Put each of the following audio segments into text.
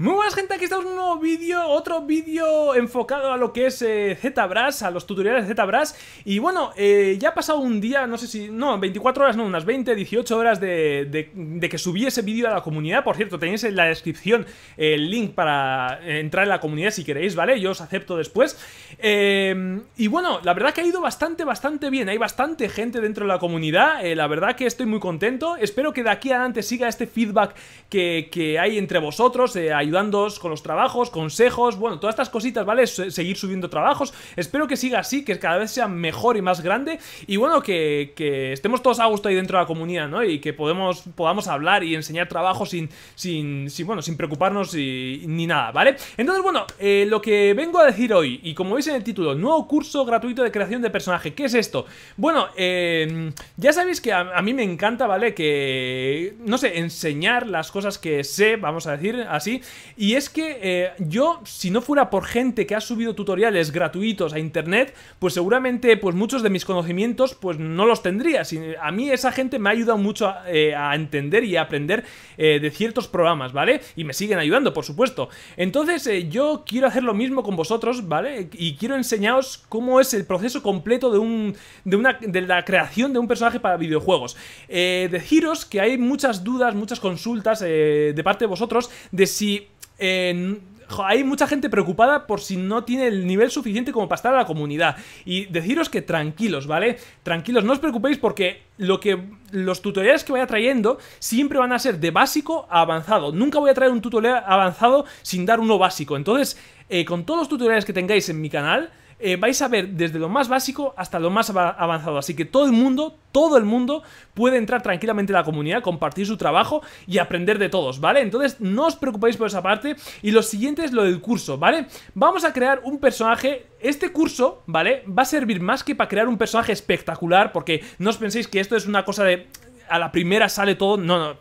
Muy buenas gente, aquí estamos un nuevo vídeo, otro vídeo enfocado a lo que es eh, ZBrush, a los tutoriales de ZBrush Y bueno, eh, ya ha pasado un día, no sé si, no, 24 horas, no, unas 20, 18 horas de, que subí ese vídeo a la comunidad Por cierto, tenéis en la descripción el link para eh, entrar en la comunidad si queréis, ¿vale? Yo os acepto después Y bueno, la verdad que ha ido bastante, bastante bien, hay bastante gente dentro de la comunidad La verdad que estoy muy contento, espero que de aquí adelante siga este feedback que, que hay entre vosotros hay ayudándoos con los trabajos, consejos, bueno, todas estas cositas, ¿vale? seguir subiendo trabajos. Espero que siga así, que cada vez sea mejor y más grande. Y bueno, que, estemos todos a gusto ahí dentro de la comunidad, ¿no? Y que podemos, podamos hablar y enseñar trabajo sin, sin, bueno, sin preocuparnos y, ni nada, ¿vale? Entonces, bueno, eh, lo que vengo a decir hoy, y como veis en el título, nuevo curso gratuito de creación de personaje. ¿Qué es esto? Bueno, em, ya sabéis que a mí me encanta, ¿vale? Que, no sé, enseñar las cosas que sé, vamos a decir así, y es que eh, yo, si no fuera por gente que ha subido tutoriales gratuitos a internet, pues seguramente pues muchos de mis conocimientos pues no los tendría. A mí esa gente me ha ayudado mucho eh, a, entender y a aprender eh, de ciertos programas, ¿vale? Y me siguen ayudando, por supuesto. Entonces yo quiero hacer lo mismo con vosotros, ¿vale? Y quiero enseñaros cómo es el proceso completo de, un, de, una, de la creación de un personaje para videojuegos. deciros que hay muchas dudas, muchas consultas de parte de vosotros de si hay mucha gente preocupada por si no tiene el nivel suficiente como para estar a la comunidad. Y deciros que tranquilos, ¿vale? Tranquilos, no os preocupéis porque lo que los tutoriales que vaya trayendo siempre van a ser de básico a avanzado. Nunca voy a traer un tutorial avanzado sin dar uno básico. Entonces, eh, con todos los tutoriales que tengáis en mi canal, eh, vais a ver desde lo más básico hasta lo más avanzado. Así que todo el mundo, todo el mundo puede entrar tranquilamente en la comunidad, compartir su trabajo y aprender de todos, ¿vale? Entonces no os preocupéis por esa parte. Y lo siguiente es lo del curso, ¿vale? Vamos a crear un personaje este curso, ¿vale? Va a servir más que para crear un personaje espectacular, porque no os penséis que esto es una cosa de... A la primera sale todo, no, no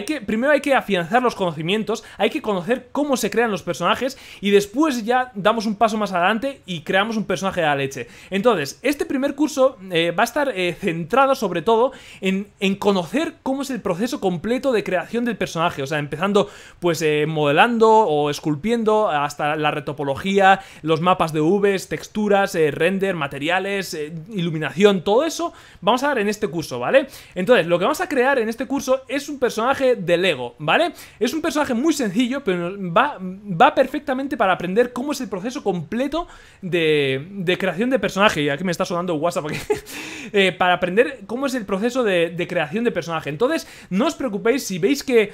que, primero hay que afianzar los conocimientos, hay que conocer cómo se crean los personajes y después ya damos un paso más adelante y creamos un personaje de la leche. Entonces, este primer curso eh, va a estar eh, centrado sobre todo en, conocer cómo es el proceso completo de creación del personaje, o sea, empezando pues eh, modelando o esculpiendo hasta la retopología, los mapas de Vs, texturas, render, materiales, iluminación, todo eso vamos a dar en este curso, ¿vale? Entonces, lo que vamos a crear en este curso es un personaje de Lego, ¿vale? Es un personaje muy sencillo, pero va, va perfectamente para aprender cómo es el proceso completo de, creación de personaje. Y aquí me está sonando WhatsApp eh, para aprender cómo es el proceso de creación de personaje. Entonces, no os preocupéis si veis que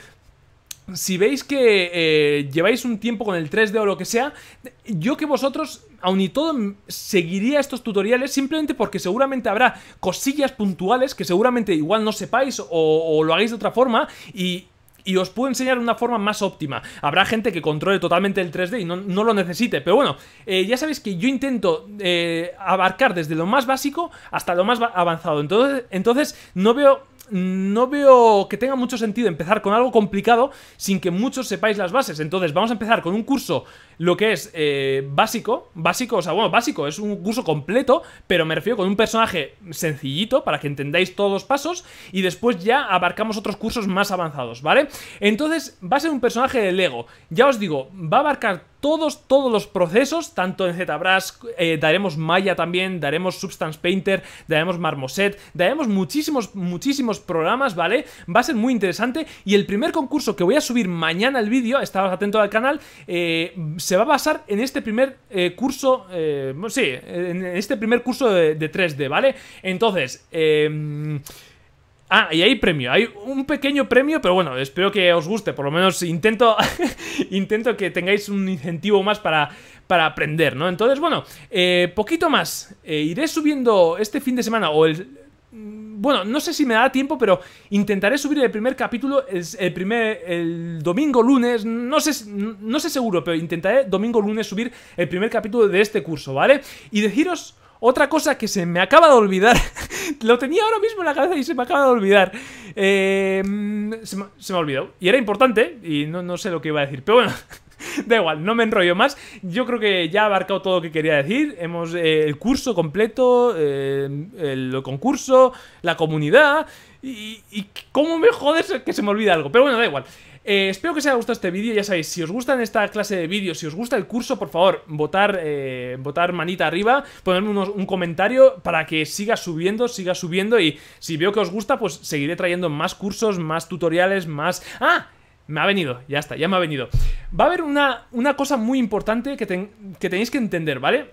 si veis que eh, lleváis un tiempo con el 3D o lo que sea, yo que vosotros, aun y todo, seguiría estos tutoriales simplemente porque seguramente habrá cosillas puntuales que seguramente igual no sepáis o, lo hagáis de otra forma y, os puedo enseñar una forma más óptima. Habrá gente que controle totalmente el 3D y no, lo necesite, pero bueno, eh, ya sabéis que yo intento eh, abarcar desde lo más básico hasta lo más avanzado. Entonces, entonces no veo no veo que tenga mucho sentido empezar con algo complicado sin que muchos sepáis las bases. Entonces, vamos a empezar con un curso, lo que es eh, básico, básico, o sea, bueno, básico, es un curso completo, pero me refiero con un personaje sencillito para que entendáis todos los pasos y después ya abarcamos otros cursos más avanzados, ¿vale? Entonces, va a ser un personaje de Lego. Ya os digo, va a abarcar todos, todos los procesos, tanto en ZBrush, eh, daremos Maya también, daremos Substance Painter, daremos Marmoset, daremos muchísimos, muchísimos programas, ¿vale? Va a ser muy interesante y el primer concurso que voy a subir mañana el vídeo, estabas atentos al canal, eh, se va a basar en este primer eh, curso, sí, en este primer curso de, de 3D, ¿vale? Entonces, eh... Ah, y hay premio, hay un pequeño premio, pero bueno, espero que os guste, por lo menos intento, intento que tengáis un incentivo más para, para aprender, ¿no? Entonces, bueno, eh, poquito más, eh, iré subiendo este fin de semana o el... Mm, bueno, no sé si me da tiempo, pero intentaré subir el primer capítulo el, el, primer, el domingo lunes, no sé, no sé seguro, pero intentaré domingo lunes subir el primer capítulo de este curso, ¿vale? Y deciros otra cosa que se me acaba de olvidar. lo tenía ahora mismo en la cabeza y se me acaba de olvidar. Eh, mm, se, me, ha olvidado. Y era importante y no, sé lo que iba a decir. Pero bueno, da igual, no me enrollo más. Yo creo que ya he abarcado todo lo que quería decir. Hemos eh, el curso completo, eh, el concurso, la comunidad. Y, y cómo me jodes que se me olvida algo. Pero bueno, da igual. Eh, espero que os haya gustado este vídeo, ya sabéis, si os gustan esta clase de vídeos, si os gusta el curso, por favor, votar, eh, votar manita arriba, ponerme un comentario para que siga subiendo, siga subiendo y si veo que os gusta, pues seguiré trayendo más cursos, más tutoriales, más... ¡Ah! Me ha venido, ya está, ya me ha venido. Va a haber una, una cosa muy importante que, que tenéis que entender, ¿vale?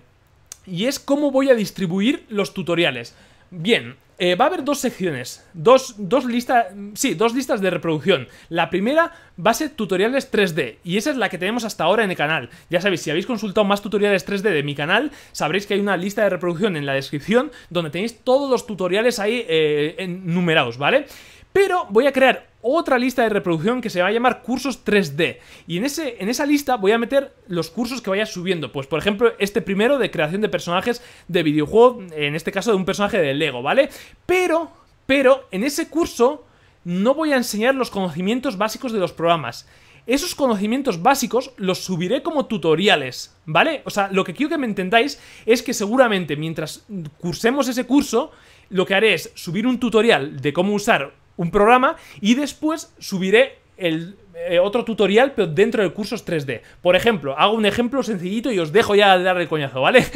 Y es cómo voy a distribuir los tutoriales. Bien, eh, va a haber dos secciones, dos, dos listas, sí, dos listas de reproducción. La primera va a ser tutoriales 3D, y esa es la que tenemos hasta ahora en el canal. Ya sabéis, si habéis consultado más tutoriales 3D de mi canal, sabréis que hay una lista de reproducción en la descripción, donde tenéis todos los tutoriales ahí eh, enumerados, ¿vale? vale pero voy a crear otra lista de reproducción que se va a llamar cursos 3D. Y en, ese, en esa lista voy a meter los cursos que vaya subiendo. Pues por ejemplo, este primero de creación de personajes de videojuego, en este caso de un personaje de Lego, ¿vale? Pero, pero, en ese curso no voy a enseñar los conocimientos básicos de los programas. Esos conocimientos básicos los subiré como tutoriales, ¿vale? O sea, lo que quiero que me entendáis es que seguramente mientras cursemos ese curso, lo que haré es subir un tutorial de cómo usar un programa y después subiré el eh, otro tutorial, pero dentro de cursos 3D. Por ejemplo, hago un ejemplo sencillito y os dejo ya darle el coñazo, ¿vale?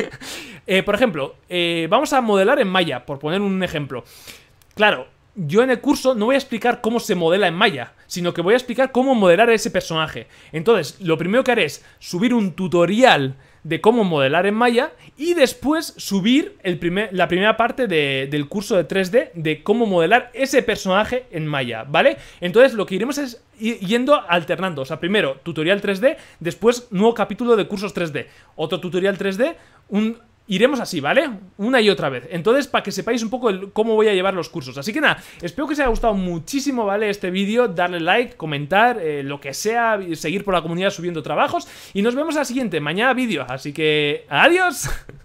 Eh, por ejemplo, eh, vamos a modelar en Maya, por poner un ejemplo. Claro, yo en el curso no voy a explicar cómo se modela en Maya, sino que voy a explicar cómo modelar a ese personaje. Entonces, lo primero que haré es subir un tutorial de cómo modelar en Maya y después subir el primer, la primera parte del curso de 3D de cómo modelar ese personaje en Maya, ¿vale? Entonces lo que iremos es yendo alternando, o sea, primero tutorial 3D, después nuevo capítulo de cursos 3D, otro tutorial 3D, un iremos así, ¿vale? Una y otra vez. Entonces, para que sepáis un poco el, cómo voy a llevar los cursos. Así que nada, espero que os haya gustado muchísimo, ¿vale? Este vídeo, darle like, comentar, eh, lo que sea, seguir por la comunidad subiendo trabajos. Y nos vemos a la siguiente, mañana vídeo. Así que, adiós.